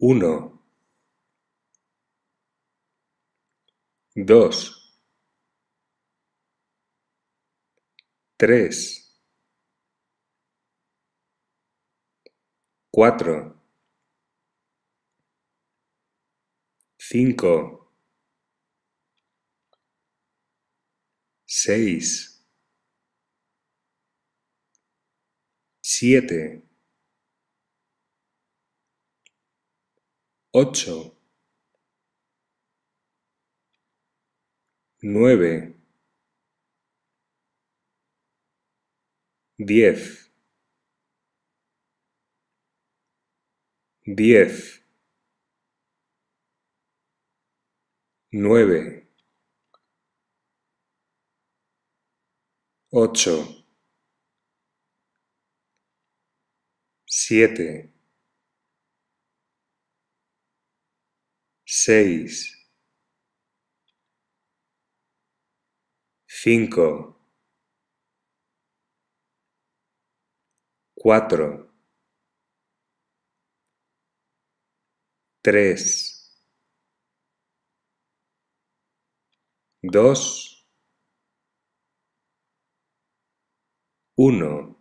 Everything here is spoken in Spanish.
1 2 3 4 5 6 7 ocho nueve diez diez nueve ocho siete 6, 5, 4, 3, 2, 1.